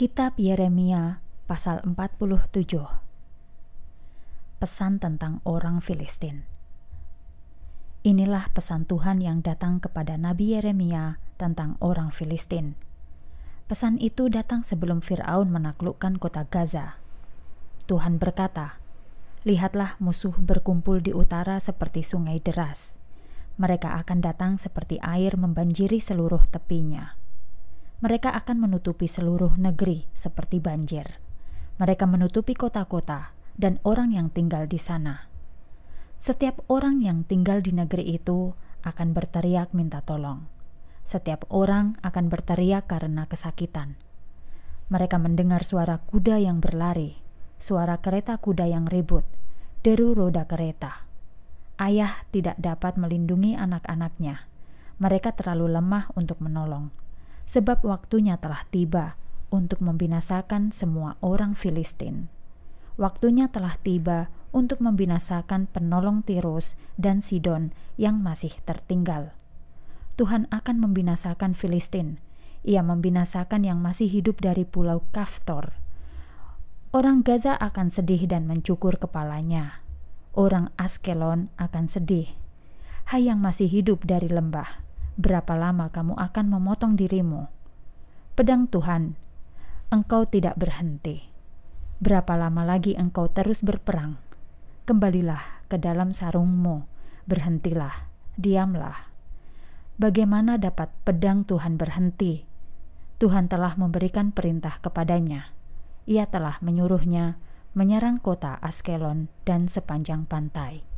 Kitab Yeremia pasal 47 Pesan tentang orang Filistin Inilah pesan Tuhan yang datang kepada Nabi Yeremia tentang orang Filistin. Pesan itu datang sebelum Firaun menaklukkan kota Gaza. Tuhan berkata, "Lihatlah musuh berkumpul di utara seperti sungai deras. Mereka akan datang seperti air membanjiri seluruh tepinya." mereka akan menutupi seluruh negeri seperti banjir. Mereka menutupi kota-kota dan orang yang tinggal di sana. Setiap orang yang tinggal di negeri itu akan berteriak minta tolong. Setiap orang akan berteriak karena kesakitan. Mereka mendengar suara kuda yang berlari, suara kereta kuda yang ribut, deru roda kereta. Ayah tidak dapat melindungi anak-anaknya. Mereka terlalu lemah untuk menolong sebab waktunya telah tiba untuk membinasakan semua orang Filistin. Waktunya telah tiba untuk membinasakan penolong Tirus dan Sidon yang masih tertinggal. Tuhan akan membinasakan Filistin. Ia membinasakan yang masih hidup dari pulau Kaftor. Orang Gaza akan sedih dan mencukur kepalanya. Orang Askelon akan sedih. Hai yang masih hidup dari lembah, berapa lama kamu akan memotong dirimu? Pedang Tuhan, engkau tidak berhenti. Berapa lama lagi engkau terus berperang? Kembalilah ke dalam sarungmu, berhentilah, diamlah. Bagaimana dapat pedang Tuhan berhenti? Tuhan telah memberikan perintah kepadanya. Ia telah menyuruhnya menyerang kota Askelon dan sepanjang pantai.